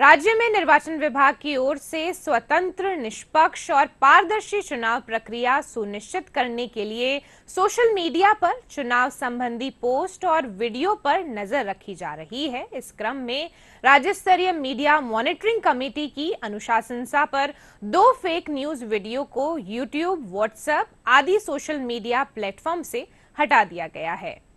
राज्य में निर्वाचन विभाग की ओर से स्वतंत्र निष्पक्ष और पारदर्शी चुनाव प्रक्रिया सुनिश्चित करने के लिए सोशल मीडिया पर चुनाव संबंधी पोस्ट और वीडियो पर नजर रखी जा रही है इस क्रम में राज्य स्तरीय मीडिया मॉनिटरिंग कमेटी की अनुशासनसा पर दो फेक न्यूज वीडियो को यूट्यूब व्हाट्सएप आदि सोशल मीडिया प्लेटफॉर्म से हटा दिया गया है